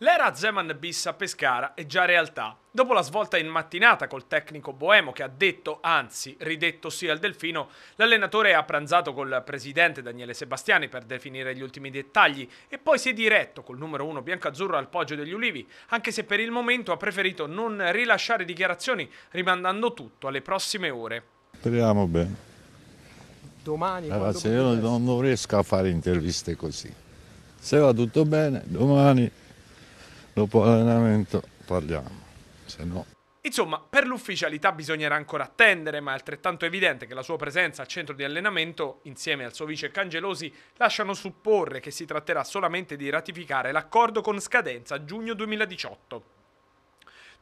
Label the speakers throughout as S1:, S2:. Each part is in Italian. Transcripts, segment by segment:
S1: L'era Zeman bis a Pescara è già realtà. Dopo la svolta in mattinata col tecnico Boemo che ha detto, anzi ridetto sì al Delfino, l'allenatore ha pranzato col presidente Daniele Sebastiani per definire gli ultimi dettagli e poi si è diretto col numero 1 biancazzurro al Poggio degli Ulivi, anche se per il momento ha preferito non rilasciare dichiarazioni, rimandando tutto alle prossime ore. Speriamo bene. Domani... Ragazzi, io non dovrei fare interviste così. Se va tutto bene, domani dopo l'allenamento parliamo, se no... Insomma, per l'ufficialità bisognerà ancora attendere, ma è altrettanto evidente che la sua presenza al centro di allenamento, insieme al suo vice Cangelosi, lasciano supporre che si tratterà solamente di ratificare l'accordo con scadenza giugno 2018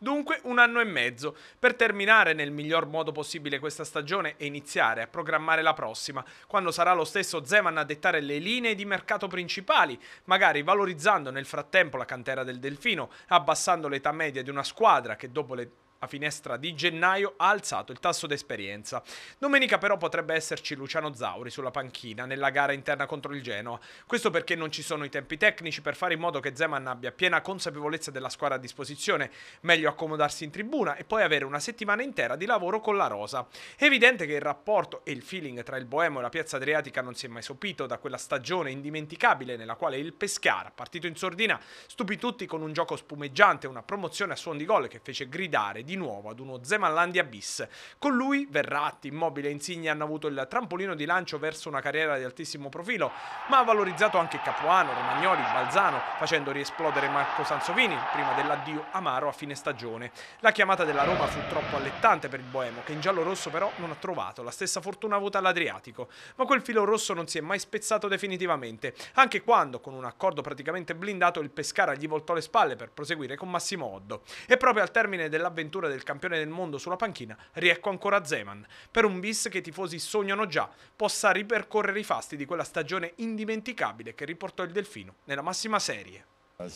S1: dunque un anno e mezzo, per terminare nel miglior modo possibile questa stagione e iniziare a programmare la prossima, quando sarà lo stesso Zeman a dettare le linee di mercato principali, magari valorizzando nel frattempo la cantera del Delfino, abbassando l'età media di una squadra che dopo le a finestra di gennaio ha alzato il tasso d'esperienza. Domenica però potrebbe esserci Luciano Zauri sulla panchina nella gara interna contro il Genoa. Questo perché non ci sono i tempi tecnici per fare in modo che Zeman abbia piena consapevolezza della squadra a disposizione, meglio accomodarsi in tribuna e poi avere una settimana intera di lavoro con la rosa. È evidente che il rapporto e il feeling tra il Boemo e la Piazza Adriatica non si è mai sopito da quella stagione indimenticabile nella quale il Pescara, partito in sordina, stupì tutti con un gioco spumeggiante, una promozione a suon di gol che fece gridare di di nuovo ad uno Zemanlandia bis. Con lui Verratti, Immobile e Insigne hanno avuto il trampolino di lancio verso una carriera di altissimo profilo, ma ha valorizzato anche Capuano, Romagnoli, Balzano, facendo riesplodere Marco Sansovini prima dell'addio amaro a fine stagione. La chiamata della Roma fu troppo allettante per il Boemo, che in giallo-rosso però non ha trovato la stessa fortuna avuta all'Adriatico, ma quel filo rosso non si è mai spezzato definitivamente, anche quando, con un accordo praticamente blindato, il Pescara gli voltò le spalle per proseguire con Massimo Oddo. E proprio al termine dell'avventura avventura del campione del mondo sulla panchina, riecco ancora Zeman, per un bis che i tifosi sognano già possa ripercorrere i fasti di quella stagione indimenticabile che riportò il Delfino nella massima serie.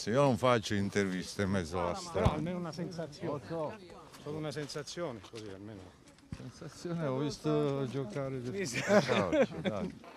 S1: Io non faccio interviste in mezzo alla strada. Però almeno una sensazione. Solo una sensazione, così almeno. Sensazione, ho visto giocare. Sì, sì.